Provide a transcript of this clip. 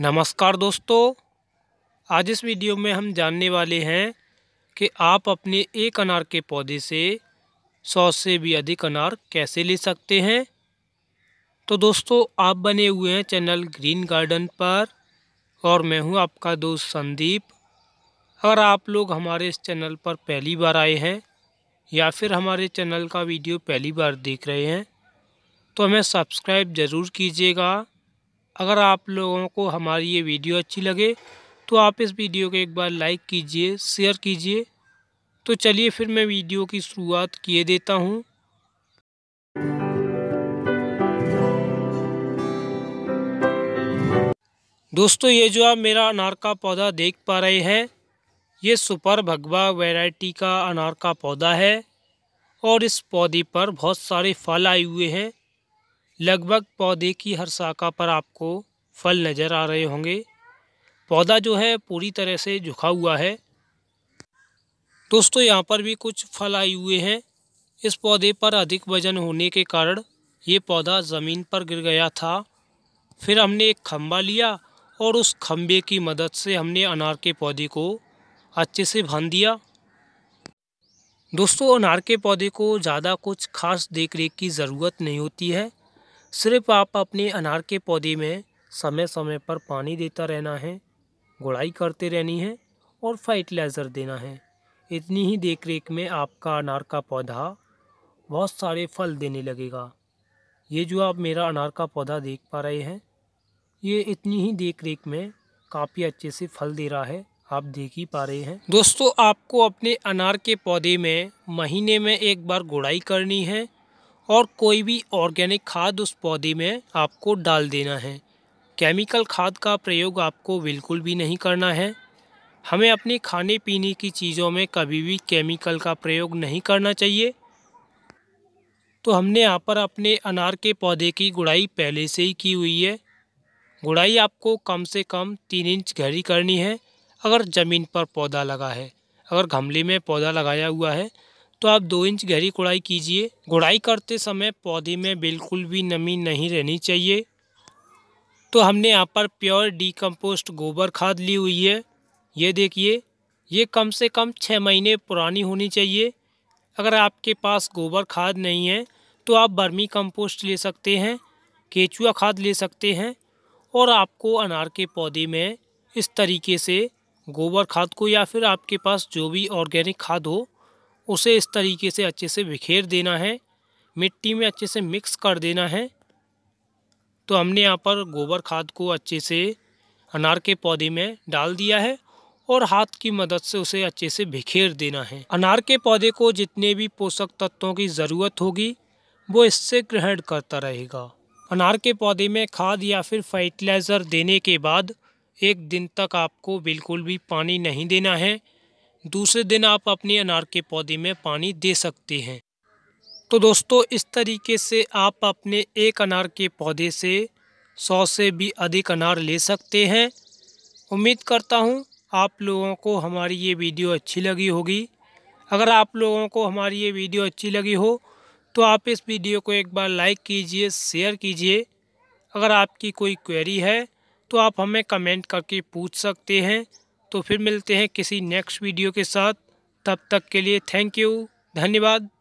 नमस्कार दोस्तों आज इस वीडियो में हम जानने वाले हैं कि आप अपने एक अनार के पौधे से सौ से भी अधिक अनार कैसे ले सकते हैं तो दोस्तों आप बने हुए हैं चैनल ग्रीन गार्डन पर और मैं हूं आपका दोस्त संदीप अगर आप लोग हमारे इस चैनल पर पहली बार आए हैं या फिर हमारे चैनल का वीडियो पहली बार देख रहे हैं तो हमें सब्सक्राइब ज़रूर कीजिएगा अगर आप लोगों को हमारी ये वीडियो अच्छी लगे तो आप इस वीडियो को एक बार लाइक कीजिए शेयर कीजिए तो चलिए फिर मैं वीडियो की शुरुआत किए देता हूँ दोस्तों ये जो आप मेरा अनार का पौधा देख पा रहे हैं ये सुपर भगवा वैरायटी का अनार का पौधा है और इस पौधे पर बहुत सारे फल आए हुए हैं लगभग पौधे की हर शाखा पर आपको फल नज़र आ रहे होंगे पौधा जो है पूरी तरह से झुका हुआ है दोस्तों यहाँ पर भी कुछ फल आए हुए हैं इस पौधे पर अधिक वजन होने के कारण ये पौधा ज़मीन पर गिर गया था फिर हमने एक खम्बा लिया और उस खम्बे की मदद से हमने अनार के पौधे को अच्छे से बांध दिया दोस्तों अनार के पौधे को ज़्यादा कुछ खास देखरेख की ज़रूरत नहीं होती है सिर्फ आप अपने अनार के पौधे में समय समय पर पानी देता रहना है गुड़ाई करते रहनी है और फर्टिलाइज़र देना है इतनी ही देखरेख में आपका अनार का पौधा बहुत सारे फल देने लगेगा ये जो आप मेरा अनार का पौधा देख पा रहे हैं ये इतनी ही देख रेख में काफ़ी अच्छे से फल दे रहा है आप देख ही पा रहे हैं दोस्तों आपको अपने अनार के पौधे में महीने में एक बार गुड़ाई करनी है और कोई भी ऑर्गेनिक खाद उस पौधे में आपको डाल देना है केमिकल खाद का प्रयोग आपको बिल्कुल भी नहीं करना है हमें अपने खाने पीने की चीज़ों में कभी भी केमिकल का प्रयोग नहीं करना चाहिए तो हमने यहाँ पर अपने अनार के पौधे की गुड़ाई पहले से ही की हुई है गुड़ाई आपको कम से कम तीन इंच गहरी करनी है अगर ज़मीन पर पौधा लगा है अगर गमले में पौधा लगाया हुआ है तो आप दो इंच गहरी गुड़ाई कीजिए गुड़ाई करते समय पौधे में बिल्कुल भी नमी नहीं रहनी चाहिए तो हमने यहाँ पर प्योर डीकम्पोस्ट गोबर खाद ली हुई है ये देखिए ये कम से कम छः महीने पुरानी होनी चाहिए अगर आपके पास गोबर खाद नहीं है तो आप बर्मी कंपोस्ट ले सकते हैं केचुआ खाद ले सकते हैं और आपको अनार के पौधे में इस तरीके से गोबर खाद को या फिर आपके पास जो भी ऑर्गेनिक खाद हो उसे इस तरीके से अच्छे से बिखेर देना है मिट्टी में अच्छे से मिक्स कर देना है तो हमने यहाँ पर गोबर खाद को अच्छे से अनार के पौधे में डाल दिया है और हाथ की मदद से उसे अच्छे से बिखेर देना है अनार के पौधे को जितने भी पोषक तत्वों की ज़रूरत होगी वो इससे ग्रहण करता रहेगा अनार के पौधे में खाद या फिर फर्टिलाइज़र देने के बाद एक दिन तक आपको बिल्कुल भी पानी नहीं देना है दूसरे दिन आप अपने अनार के पौधे में पानी दे सकते हैं तो दोस्तों इस तरीके से आप अपने एक अनार के पौधे से सौ से भी अधिक अनार ले सकते हैं उम्मीद करता हूँ आप लोगों को हमारी ये वीडियो अच्छी लगी होगी अगर आप लोगों को हमारी ये वीडियो अच्छी लगी हो तो आप इस वीडियो को एक बार लाइक कीजिए शेयर कीजिए अगर आपकी कोई क्वेरी है तो आप हमें कमेंट करके पूछ सकते हैं तो फिर मिलते हैं किसी नेक्स्ट वीडियो के साथ तब तक के लिए थैंक यू धन्यवाद